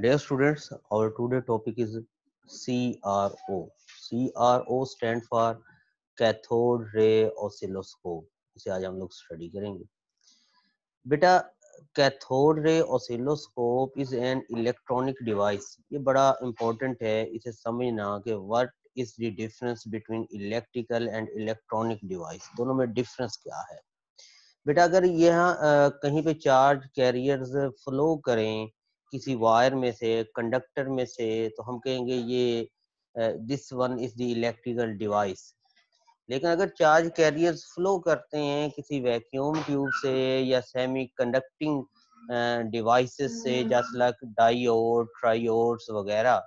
Dear students, our today topic is CRO. CRO stand for cathode ray oscilloscope इसे आज हम लोग study करेंगे बेटा cathode ray oscilloscope is an electronic device ये बड़ा इंपॉर्टेंट है इसे समझना कि what is the difference between electrical and electronic device दोनों में डिफरेंस क्या है बेटा अगर यहाँ कहीं पे चार्ज कैरियर्स फ्लो करें किसी वायर में से कंडक्टर में से तो हम कहेंगे ये this one is the electrical device लेकिन अगर चार्ज कैरियर्स फ्लो करते हैं किसी वैक्यूम ट्यूब से या सेमी कंडक्टिंग डिवाइसेस से जैसे लाइक डायोड ट्रायोड्स वगैरह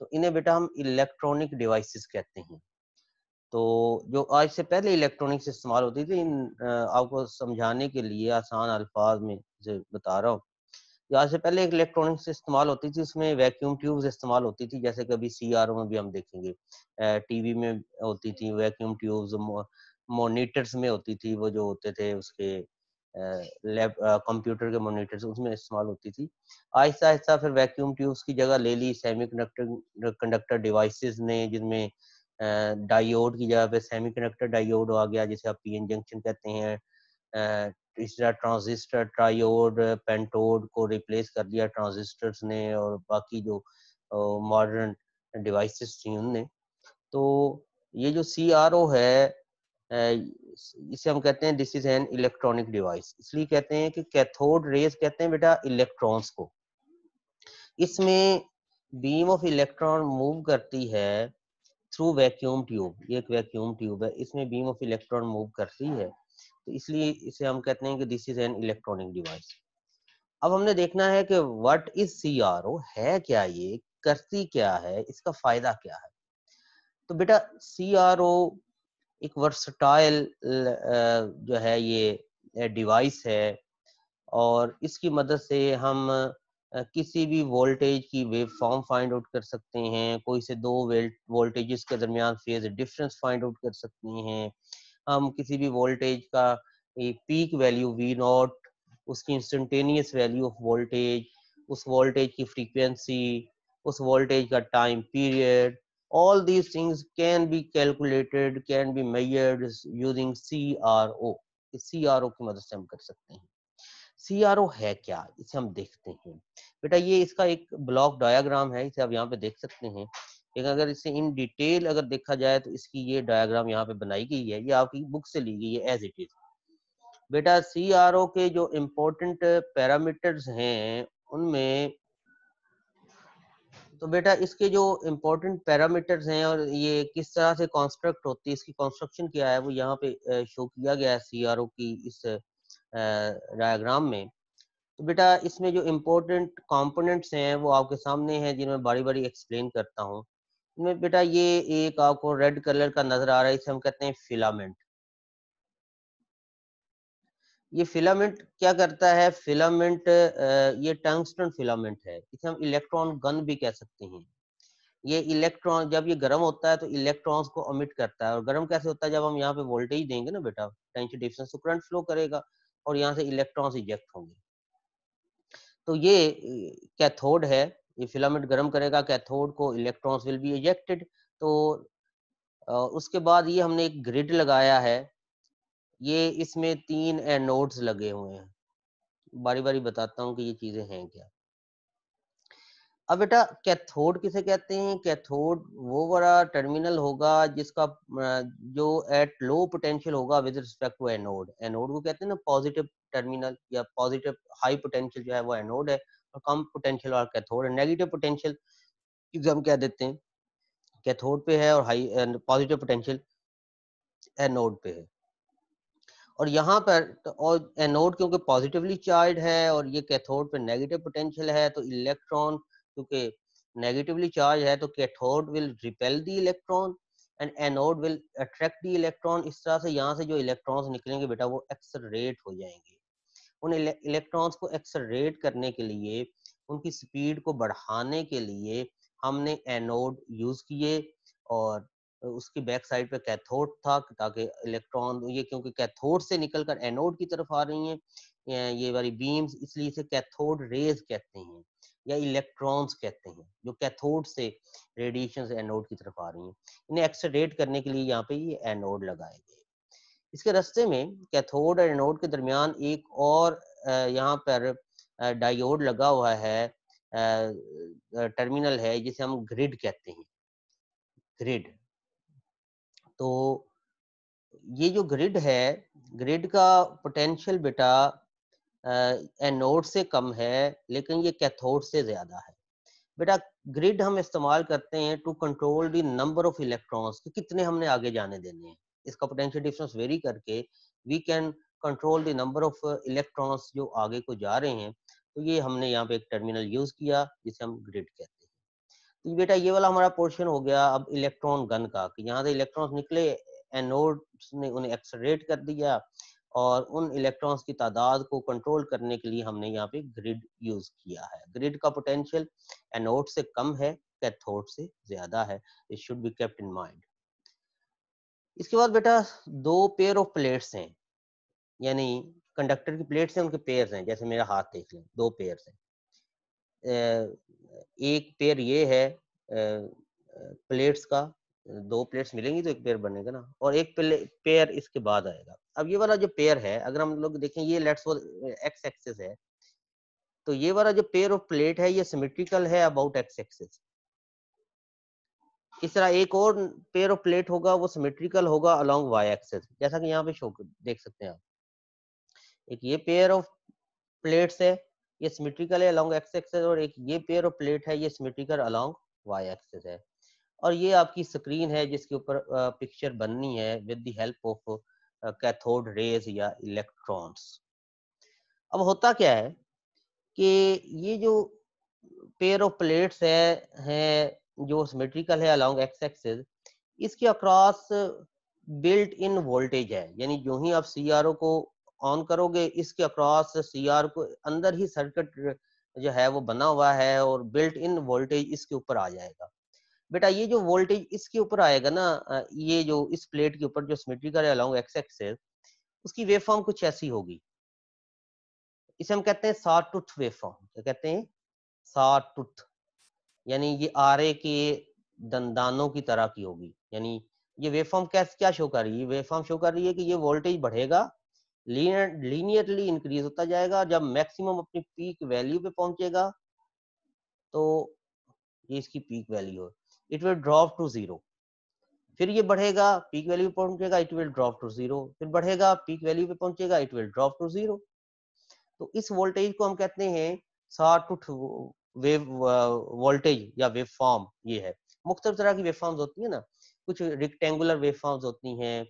तो इन्हें बेटा हम इलेक्ट्रॉनिक डिवाइसेस कहते हैं तो जो आज से पहले इलेक्ट्रॉनिक्स इस्तेमाल होती थी इन आपको समझाने के लिए आसान अल्फाज में बता रहा हूँ यहाँ से पहले एक इलेक्ट्रॉनिक्स इस्तेमाल होती थी उसमें वैक्यूम ट्यूब्स इस्तेमाल होती थी जैसे कभी सी में भी हम देखेंगे टीवी में होती थी वैक्यूम ट्यूब्स मोनीटर्स में होती थी वो जो होते थे उसके लैब कंप्यूटर के मोनीटर्स उसमें इस्तेमाल होती थी आहिस्ता आहिस्ता फिर वैक्यूम ट्यूब्स की जगह ले ली सेमी कंडक्टर कंडक्टर डिवाइसेस ने जिनमें डायोड की जगह पे सेमी कंडक्टर डायोड आ गया जिसे आप पीएन जंक्शन कहते हैं पिछला ट्रांजिस्टर ट्रायोड पेंटोड को रिप्लेस कर दिया ट्रांजिस्टर्स ने और बाकी जो मॉडर्न डिवाइसेस थी उनने तो ये जो सी है इसे हम कहते हैं this is an electronic device इसलिए कहते हैं कि कैथोड रेज कहते हैं बेटा इलेक्ट्रॉन्स को इसमें बीम ऑफ इलेक्ट्रॉन मूव करती है थ्रू वैक्यूम ट्यूब ये एक वैक्यूम ट्यूब है इसमें बीम ऑफ इलेक्ट्रॉन मूव करती है तो इसलिए इसे हम कहते हैं कि this is an electronic device अब हमने देखना है कि व्हाट इज सी है क्या ये करती क्या है इसका फायदा क्या है तो बेटा सी एक वर्सटाइल जो है ये डिवाइस है और इसकी मदद से हम किसी भी वोल्टेज की वेव फॉर्म फाइंड आउट कर सकते हैं कोई से दो वोल्टेजेस के दरमियान फेज डिफरेंस फाइंड आउट कर सकते हैं हम किसी भी वोल्टेज का पीक वैल्यू वी नॉट उसकी इंस्टेंटेनियस वैल्यू ऑफ वोल्टेज उस वोल्टेज की फ्रीक्वेंसी उस वोल्टेज का time period all these things can be calculated can be measured using C R O C R O की मदद से हम कर सकते हैं सी आर ओ है क्या इसे हम देखते हैं बेटा ये इसका एक ब्लॉक डायग्राम है इसे आप यहाँ पे देख सकते हैं लेकिन अगर इसे इन डिटेल अगर देखा जाए तो इसकी ये डायग्राम यहाँ पे बनाई गई है ये आपकी बुक से ली गई है एज इट इज बेटा सी के जो इम्पोर्टेंट पैरामीटर्स हैं उनमें तो बेटा इसके जो इम्पोर्टेंट पैरामीटर्स हैं और ये किस तरह से कॉन्स्ट्रक्ट होती है इसकी कंस्ट्रक्शन क्या है वो यहाँ पे शो किया गया है सी की इस डायग्राम में तो बेटा इसमें जो इम्पोर्टेंट कंपोनेंट्स हैं वो आपके सामने हैं जिन्हें बारी बारी एक्सप्लेन करता हूँ में बेटा ये एक आपको रेड कलर का नजर आ रहा है इसे हम कहते हैं फिलामेंट ये फिलामेंट क्या करता है फिलामेंट ये टंगस्टन फिलामेंट है इसे हम इलेक्ट्रॉन गन भी कह सकते हैं ये इलेक्ट्रॉन जब ये गर्म होता है तो इलेक्ट्रॉन्स को अमिट करता है और गर्म कैसे होता है जब हम यहाँ पे वोल्टेज देंगे ना बेटा टेंशन डिफरेंस तो करंट फ्लो करेगा और यहाँ से इलेक्ट्रॉन्स इजेक्ट होंगे तो ये कैथोड है ये फिलामेंट गर्म करेगा कैथोड को इलेक्ट्रॉन्स विल बी इजेक्टेड तो उसके बाद ये हमने एक ग्रिड लगाया है ये इसमें तीन एनोड्स लगे हुए हैं बारी बारी बताता हूँ कि ये चीजें हैं क्या अब बेटा कैथोड किसे कहते हैं कैथोड वो वाला टर्मिनल होगा जिसका जो एट लो पोटेंशियल होगा with respect to anode anode को कहते हैं ना पॉजिटिव टर्मिनल या पॉजिटिव हाई पोटेंशियल जो है वो एनोड है कम पोटेंशियल और कैथोड नेगेटिव पोटेंशियल एग्जाम क्या देते हैं कैथोड पे है और हाई पॉजिटिव पोटेंशियल एनोड पे है और यहाँ पर तो और एनोड क्योंकि पॉजिटिवली चार्ज है और ये कैथोड पे नेगेटिव पोटेंशियल है तो इलेक्ट्रॉन क्योंकि नेगेटिवली चार्ज है तो cathode will repel the electron and anode will attract the electron इस तरह से यहाँ से जो इलेक्ट्रॉन्स निकलेंगे बेटा वो एक्सरेट हो जाएंगे उन इलेक्ट्रॉन्स को एक्सलरेट करने के लिए उनकी स्पीड को बढ़ाने के लिए हमने एनोड यूज किए और उसकी बैक साइड पे कैथोड था ताकि इलेक्ट्रॉन ये क्योंकि कैथोड से निकलकर एनोड की तरफ आ रही हैं ये वाली बीम्स इसलिए इसे कैथोड रेज कहते हैं या इलेक्ट्रॉन्स कहते हैं जो कैथोड से रेडिएशन एनोड की तरफ आ रही हैं इन्हें एक्सरेट करने के लिए यहाँ पे ये एनोड लगाए गए इसके रस्ते में कैथोड और एनोड के दरमियान एक और यहाँ पर डायोड लगा हुआ है टर्मिनल है जिसे हम ग्रिड कहते हैं ग्रिड तो ये जो ग्रिड है ग्रिड का पोटेंशियल बेटा एनोड से कम है लेकिन ये कैथोड से ज्यादा है बेटा ग्रिड हम इस्तेमाल करते हैं to control the number of electrons कि कितने हमने आगे जाने देने हैं इसका पोटेंशियल डिफरेंस वेरी करके we can control the number of electrons जो आगे को जा रहे हैं तो ये हमने यहाँ पे एक टर्मिनल यूज किया जिसे हम ग्रिड कहते हैं तो बेटा ये वाला हमारा पोर्शन हो गया अब इलेक्ट्रॉन गन का कि यहाँ से इलेक्ट्रॉन्स निकले एनोड ने उन्हें एक्सरेट कर दिया और उन इलेक्ट्रॉन्स की तादाद को कंट्रोल करने के लिए हमने यहाँ पे ग्रिड यूज किया है ग्रिड का पोटेंशियल एनोड से कम है कैथोड से ज्यादा है it should be kept in mind इसके बाद बेटा दो पेयर ऑफ प्लेट्स हैं यानी कंडक्टर की प्लेट्स हैं उनके पेयर्स हैं जैसे मेरा हाथ देख लें दो पेयर्स हैं एक पेयर ये है प्लेट्स का दो प्लेट्स मिलेंगी तो एक पेयर बनेगा ना और एक पेयर इसके बाद आएगा अब ये वाला जो पेयर है अगर हम लोग देखें ये लेट्स एक्स एक्सेस है तो ये वाला जो पेयर ऑफ प्लेट है ये सिमेट्रिकल है अबाउट एक्स एक्सेस इस तरह एक और पेयर ऑफ प्लेट होगा वो सिमेट्रिकल होगा अलोंग वाई एक्सेस जैसा कि यहाँ पे शो देख सकते हैं आप एक ये पेयर ऑफ प्लेट्स है ये सिमेट्रिकल है अलोंग एक्स एक्सेस और एक ये पेयर ऑफ प्लेट है ये सिमेट्रिकल अलोंग वाई एक्सेस है और ये आपकी स्क्रीन है जिसके ऊपर पिक्चर बननी है with the help of cathode rays या इलेक्ट्रॉन्स अब होता क्या है कि ये जो पेयर ऑफ प्लेट्स है है जो सिमेट्रिकल है अलॉन्ग एक्स एक्सेस इसके अक्रॉस बिल्ट इन वोल्टेज है यानी जो ही आप सी को ऑन करोगे इसके अक्रॉस सी को अंदर ही सर्किट जो है वो बना हुआ है और बिल्ट इन वोल्टेज इसके ऊपर आ जाएगा बेटा ये जो वोल्टेज इसके ऊपर आएगा ना ये जो इस प्लेट के ऊपर जो सिमेट्रिकल है अलॉन्ग एक्स एक्सेस उसकी वेव फॉर्म कुछ ऐसी होगी इसे हम कहते हैं साटूथ वेव फॉर्म क्या कहते हैं टूथ यानी ये आरे के दंदानों की तरह की होगी यानी ये वेवफॉर्म कैसे क्या शो कर रही है वेवफॉर्म शो कर रही है कि ये वोल्टेज बढ़ेगा लीनियरली इंक्रीज होता जाएगा जब मैक्सिमम अपनी पीक वैल्यू पे पहुंचेगा तो ये इसकी पीक वैल्यू है it will drop to zero फिर ये बढ़ेगा पीक वैल्यू पे पहुंचेगा it will drop to zero फिर बढ़ेगा पीक वैल्यू पे पहुंचेगा it will drop to zero तो इस वोल्टेज को हम कहते हैं साठ टू वेव वोल्टेज या वेव फॉर्म ये है मुख्तर तरह की वेव फॉर्म्स होती है ना कुछ रिक्टेंगुलर वेव फॉर्म्स होती हैं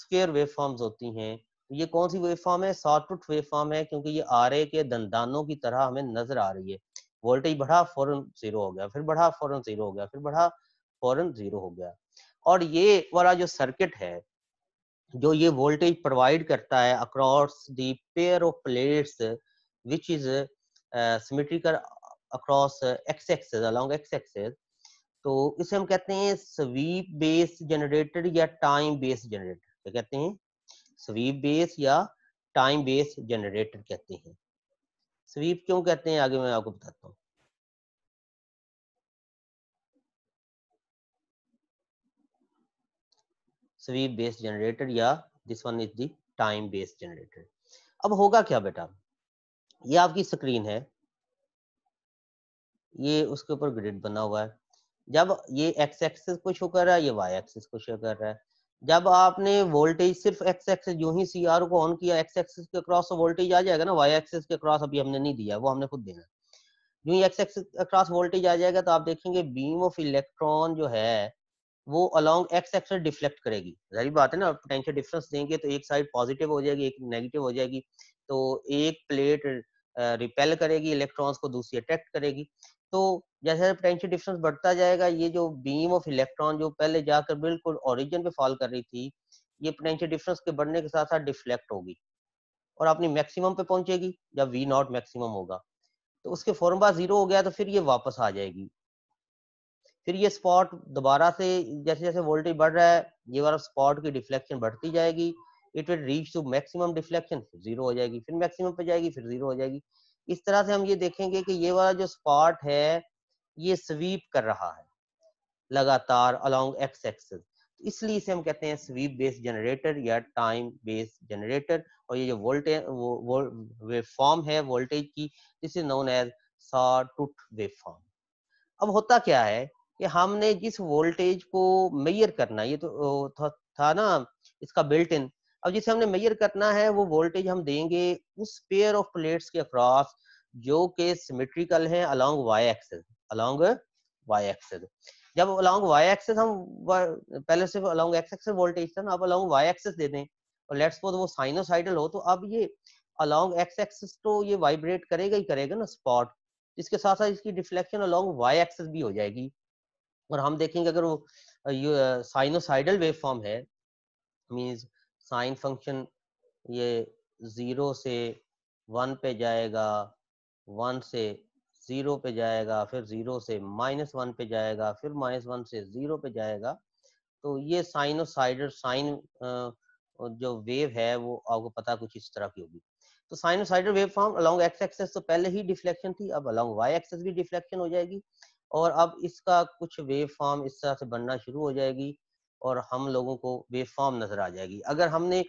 स्क्वेयर वेव फॉर्म्स होती हैं ये कौन सी वेव फॉर्म है सॉटूथ वेव फॉर्म है क्योंकि ये आर के दंदानों की तरह हमें नजर आ रही है वोल्टेज बढ़ा फौरन जीरो हो गया फिर बढ़ा फौरन जीरो हो गया फिर बढ़ा फौरन जीरो हो गया और ये वाला जो सर्किट है जो ये वोल्टेज प्रोवाइड करता है across their of plates which is symmetrical across X axis along X axis तो इसे हम कहते हैं स्वीप बेस जनरेटर या टाइम बेस जनरेटर क्या कहते हैं स्वीप बेस या टाइम बेस जनरेटर कहते हैं स्वीप क्यों कहते हैं आगे मैं आपको बताता हूँ स्वीप बेस जनरेटर या this one is the time base generator अब होगा क्या बेटा ये आपकी स्क्रीन है ये उसके ऊपर ग्रिड बना हुआ है जब ये एक्स एक्सिस को शो कर रहा है ये वाई एक्सिस को शो कर रहा है जब आपने वोल्टेज सिर्फ एक्स एक्सिस जो ही सी आर को ऑन किया एक्स एक्सिस के क्रॉस वोल्टेज आ जाएगा ना वाई एक्सिस के क्रॉस अभी हमने नहीं दिया वो हमने खुद देना जो ही एक्स एक्सिस के क्रॉस वोल्टेज आ जाएगा तो आप देखेंगे बीम ऑफ इलेक्ट्रॉन जो है वो अलॉन्ग एक्स एक्सिस डिफ्लेक्ट करेगी जारी बात है ना पोटेंशियल डिफरेंस देंगे तो एक साइड पॉजिटिव हो जाएगी एक नेगेटिव हो जाएगी तो एक प्लेट रिपेल करेगी इलेक्ट्रॉन्स को दूसरी अट्रैक्ट करेगी तो जैसे पोटेंशियल डिफरेंस बढ़ता जाएगा ये जो बीम ऑफ इलेक्ट्रॉन जो पहले जाकर बिल्कुल ओरिजिन पे फॉल कर रही थी ये पोटेंशियल डिफरेंस के बढ़ने के साथ साथ डिफ्लेक्ट होगी और अपनी मैक्सिमम पे पहुंचेगी जब वी नॉट मैक्सिमम होगा तो उसके फॉर्मूला जीरो हो गया तो फिर ये वापस आ जाएगी फिर ये स्पॉट दोबारा से जैसे जैसे वोल्टेज बढ़ रहा है ये वाला स्पॉट की डिफ्लेक्शन बढ़ती जाएगी it will reach to maximum deflection zero हो जाएगी फिर मैक्सिमम पे जाएगी फिर जीरो हो जाएगी इस तरह से हम ये देखेंगे कि ये वाला जो स्पॉट है ये स्वीप कर रहा है लगातार अलोंग एक्स एक्सेस इसलिए इसे हम कहते हैं स्वीप बेस्ड जनरेटर या टाइम बेस्ड जनरेटर और ये जो वोल्टेज वो, वो वेव फॉर्म है वोल्टेज की this is known as saw tooth wave form अब होता क्या है कि हमने जिस वोल्टेज को मेयर करना ये तो था, था ना इसका बिल्ट इन अब जिसे हमने मेजर करना है वो वोल्टेज हम देंगे उस पेयर ऑफ प्लेट्स के अक्रॉस जो के सिमेट्रिकल हैं along Y axis along Y axis जब अलोंग वाई एक्सेस हम पहले सिर्फ अलोंग एक्स एक्सेस वोल्टेज था ना अब अलोंग वाई एक्सेस दे दें और लेट्स सपोज वो साइनोसाइडल हो तो अब ये अलोंग एक्स एक्सेस तो ये वाइब्रेट करेगा ही करेगा ना स्पॉट इसके साथ साथ इसकी डिफ्लेक्शन अलोंग वाई एक्सेस भी हो जाएगी और हम देखेंगे अगर वो साइनोसाइडल वेव फॉर्म है मीन्स साइन फंक्शन ये ज़ीरो से वन पे जाएगा वन से ज़ीरो पे जाएगा फिर ज़ीरो से माइनस वन पे जाएगा फिर माइनस वन से ज़ीरो पे जाएगा तो ये साइडर साइन जो वेव है वो आपको पता कुछ इस तरह की होगी तो साइडर wave form along X axis तो पहले ही डिफ्लेक्शन थी अब अलॉन्ग वाई एक्सेस भी डिफ्लेक्शन हो जाएगी और अब इसका कुछ वेव फॉर्म इस तरह से बनना शुरू हो जाएगी और हम लोगों को वेब फॉर्म नजर आ जाएगी अगर हमने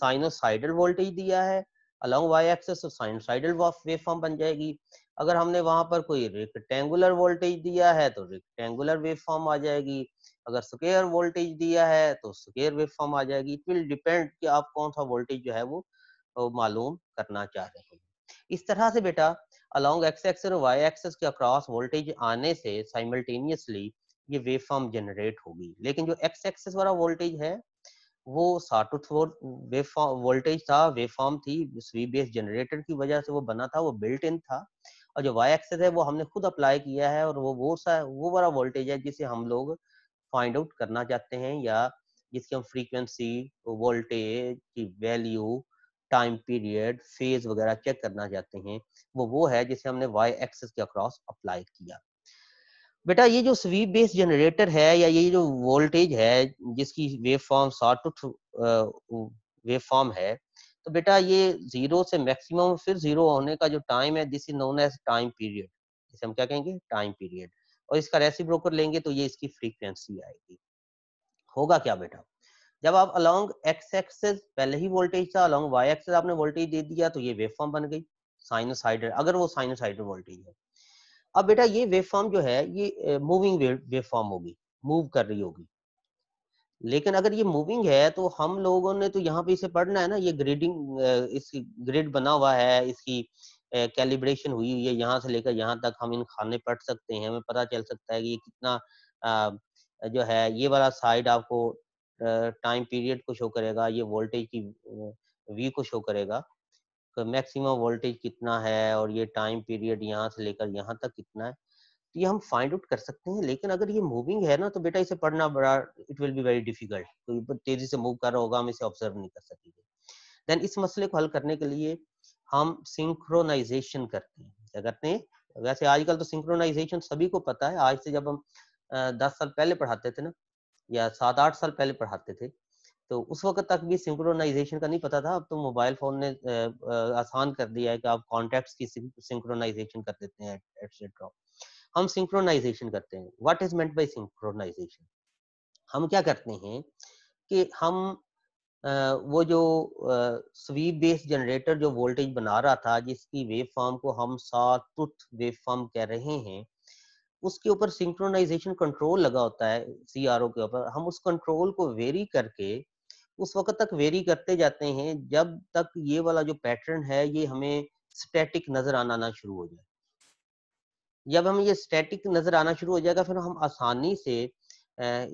साइनोसाइडल वोल्टेज दिया है अलॉन्ग वाई एक्सेस तो साइनोसाइडल वेव फॉर्म बन जाएगी अगर हमने वहां पर कोई रेक्टेंगुलर वोल्टेज दिया है तो रेक्टेंगुलर वेब फॉर्म आ जाएगी अगर स्केयर वोल्टेज दिया है तो स्केयर वेव फॉर्म आ जाएगी इट विल डिपेंड कि आप कौन सा वोल्टेज जो है वो तो मालूम करना चाह रहे हैं इस तरह से बेटा अलॉन्ग एक्स एक्सेस और वाई एक्सेस के अक्रॉस वोल्टेज आने से साइमल्टेनियसली ये वेव फॉर्म जनरेट होगी लेकिन जो एक्स एक्सेस वाला वोल्टेज है वो साटुथ वेव वोल्टेज था वेव फॉर्म थी स्वी बेस जनरेटर की वजह से वो बना था वो बिल्ट इन था और जो वाई एक्सेस है वो हमने खुद अप्लाई किया है और वो वो सा वो वाला वोल्टेज है जिसे हम लोग फाइंड आउट करना चाहते हैं या जिसकी हम फ्रीक्वेंसी वोल्टेज की वैल्यू टाइम पीरियड फेज वगैरह चेक करना चाहते हैं वो वो है जिसे हमने वाई एक्सेस के अक्रॉस अप्लाई किया बेटा ये जो स्वीप बेस जनरेटर है या ये जो वोल्टेज है जिसकी wave form sawtooth wave form है तो बेटा ये जीरो से मैक्सिमम फिर जीरो होने का जो टाइम है this is known as time period इसे हम क्या कहेंगे टाइम पीरियड और इसका रेसी ब्रोकर लेंगे तो ये इसकी फ्रीक्वेंसी आएगी होगा क्या बेटा जब आप अलोंग एक्स एक्सेस पहले ही वोल्टेज था अलोंग वाई एक्सेस आपने वोल्टेज दे दिया तो ये वेव फॉर्म बन गई साइनोसाइडर अगर वो साइनोसाइडर वोल्टेज है अब बेटा ये वेव फॉर्म जो है ये मूविंग वेव फॉर्म होगी मूव कर रही होगी लेकिन अगर ये मूविंग है तो हम लोगों ने तो यहाँ पे इसे पढ़ना है ना ये ग्रेडिंग इसकी ग्रेड बना हुआ है इसकी कैलिब्रेशन हुई हुई है यहाँ से लेकर यहाँ तक हम इन खाने पढ़ सकते हैं हमें पता चल सकता है कि ये कितना जो है ये वाला साइड आपको टाइम पीरियड को शो करेगा ये वोल्टेज की वी को शो करेगा मैक्सिमम वोल्टेज कितना है और ये टाइम पीरियड यहाँ से लेकर यहाँ तक कितना है तो ये हम फाइंड आउट कर सकते हैं लेकिन अगर ये मूविंग है ना तो बेटा इसे पढ़ना बड़ा it will be very difficult तो तेजी से मूव कर रहा होगा हम इसे ऑब्जर्व नहीं कर सकेंगे देन इस मसले को हल करने के लिए हम सिंक्रोनाइजेशन करते हैं क्या करते हैं वैसे आजकल तो सिंक्रोनाइजेशन सभी को पता है आज से जब हम दस साल पहले पढ़ाते थे ना या सात आठ साल पहले पढ़ाते थे तो उस वक्त तक भी सिंक्रोनाइजेशन का नहीं पता था अब तो मोबाइल फोन ने आसान कर दिया है कि आप कॉन्टेक्ट की सिंक्रोनाइजेशन कर देते हैं एटसेट्रा हम सिंक्रोनाइजेशन करते हैं what is meant by synchronisation हम क्या करते हैं कि हम वो जो स्वीप बेस जनरेटर जो वोल्टेज बना रहा था जिसकी वेव फॉर्म को हम सातुत वेव फॉर्म कह रहे हैं उसके ऊपर सिंक्रोनाइजेशन कंट्रोल लगा होता है सीआरओ के ऊपर हम उस कंट्रोल को वेरी करके उस वक्त तक वेरी करते जाते हैं जब तक ये वाला जो पैटर्न है ये हमें स्टैटिक नजर आना ना शुरू हो जाए जब हमें ये स्टैटिक नजर आना शुरू हो जाएगा फिर हम आसानी से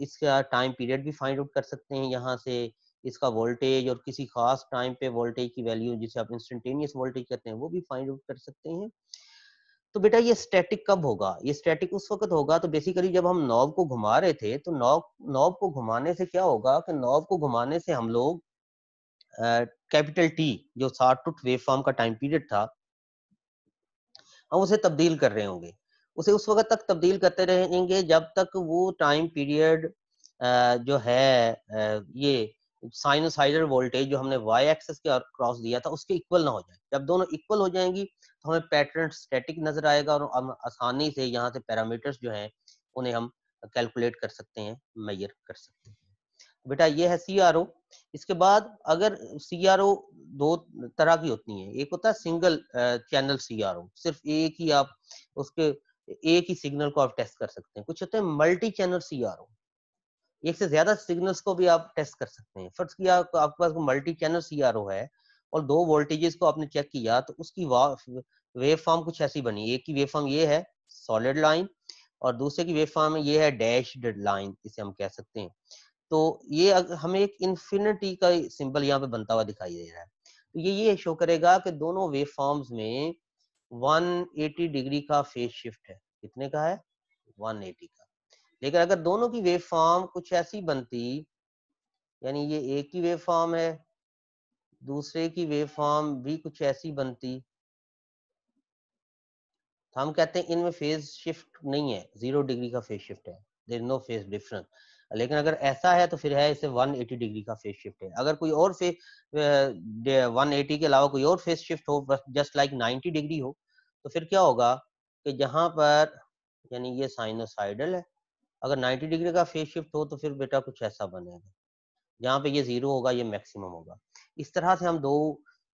इसका टाइम पीरियड भी फाइंड आउट कर सकते हैं यहाँ से इसका वोल्टेज और किसी खास टाइम पे वोल्टेज की वैल्यू जिसे आप इंस्टेंटेनियस वोल्टेज कहते हैं वो भी फाइंड आउट कर सकते हैं तो बेटा ये स्टैटिक कब होगा ये स्टैटिक उस वक्त होगा तो बेसिकली जब हम नॉब को घुमा रहे थे तो नॉब नॉब को घुमाने से क्या होगा कि नॉब को घुमाने से हम लोग कैपिटल टी जो साठ टूट वेव फॉर्म का टाइम पीरियड था हम उसे तब्दील कर रहे होंगे उसे उस वक्त तक तब्दील करते रहेंगे जब तक वो टाइम पीरियड जो है ये साइनोसाइडल वोल्टेज जो हमने वाई एक्सेस के क्रॉस दिया था उसके इक्वल ना हो जाए जब दोनों इक्वल हो जाएंगी तो हमें पैटर्न स्टेटिक नजर आएगा और हम आसानी से यहाँ से पैरामीटर्स जो हैं उन्हें हम कैलकुलेट कर सकते हैं मैयर कर सकते हैं बेटा ये है सी इसके बाद अगर सी दो तरह की होती है एक होता है सिंगल चैनल सी सिर्फ एक ही आप उसके एक ही सिग्नल को आप टेस्ट कर सकते हैं कुछ होते हैं मल्टी चैनल सी एक से ज्यादा सिग्नल्स को भी आप टेस्ट कर सकते हैं फर्ज किया आपके पास मल्टी चैनल सी है और दो वोल्टेजेस को आपने चेक किया तो उसकी वेव फॉर्म कुछ ऐसी बनी एक की वेव फॉर्म ये है सॉलिड लाइन और दूसरे की वेव फॉर्म ये है डैश लाइन इसे हम कह सकते हैं तो ये हमें एक इन्फिनिटी का सिंबल यहाँ पे बनता हुआ दिखाई दे रहा है तो ये ये शो करेगा कि दोनों वेव फॉर्म्स में 180 डिग्री का फेज शिफ्ट है कितने का है 180 का लेकिन अगर दोनों की वेव फॉर्म कुछ ऐसी बनती यानी ये एक की वेव फॉर्म है दूसरे की वेव फॉर्म भी कुछ ऐसी बनती तो हम कहते हैं इनमें फेज शिफ्ट नहीं है जीरो डिग्री का फेज शिफ्ट है देर नो फेज डिफरेंस लेकिन अगर ऐसा है तो फिर है इसे 180 डिग्री का फेज शिफ्ट है अगर कोई और फेज 180 के अलावा कोई और फेज शिफ्ट हो बस जस्ट लाइक 90 डिग्री हो तो फिर क्या होगा कि जहां पर यानी ये साइनोसाइडल है अगर 90 डिग्री का फेस शिफ्ट हो तो फिर बेटा कुछ ऐसा बनेगा जहाँ पे ये जीरो होगा ये मैक्सिमम होगा इस तरह से हम दो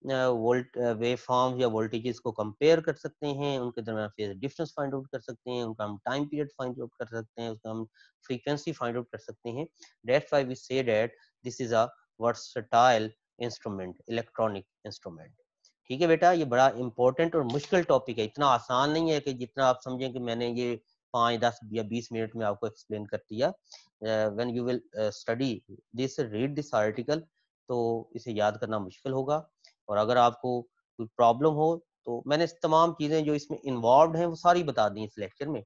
वोल्ट वे फॉर्म या वोल्टेजेस को कंपेयर कर सकते हैं उनके दरमियान फेज डिफरेंस फाइंड आउट कर सकते हैं उनका हम टाइम पीरियड फाइंड आउट कर सकते हैं उसका हम फ्रीक्वेंसी फाइंड आउट कर सकते हैं that why we say that this is a versatile instrument electronic instrument ठीक है बेटा ये बड़ा इंपॉर्टेंट और मुश्किल टॉपिक है इतना आसान नहीं है कि जितना आप समझें कि मैंने ये पाँच दस या बीस मिनट में आपको एक्सप्लेन कर दिया when you will study this read this article तो इसे याद करना मुश्किल होगा और अगर आपको कोई प्रॉब्लम हो तो मैंने तमाम चीज़ें जो इसमें इन्वॉल्व हैं वो सारी बता दी इस लेक्चर में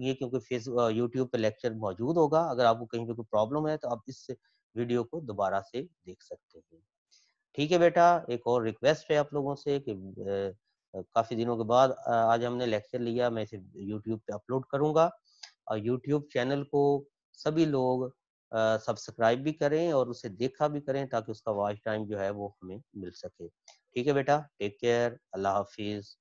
ये क्योंकि फेस यूट्यूब पे लेक्चर मौजूद होगा अगर आपको कहीं पे कोई प्रॉब्लम है तो आप इस वीडियो को दोबारा से देख सकते हैं ठीक है बेटा एक और रिक्वेस्ट है आप लोगों से कि काफ़ी दिनों के बाद आज हमने लेक्चर लिया मैं इसे यूट्यूब पे अपलोड करूंगा और यूट्यूब चैनल को सभी लोग सब्सक्राइब भी करें और उसे देखा भी करें ताकि उसका वॉच टाइम जो है वो हमें मिल सके ठीक है बेटा टेक केयर अल्लाह हाफिज़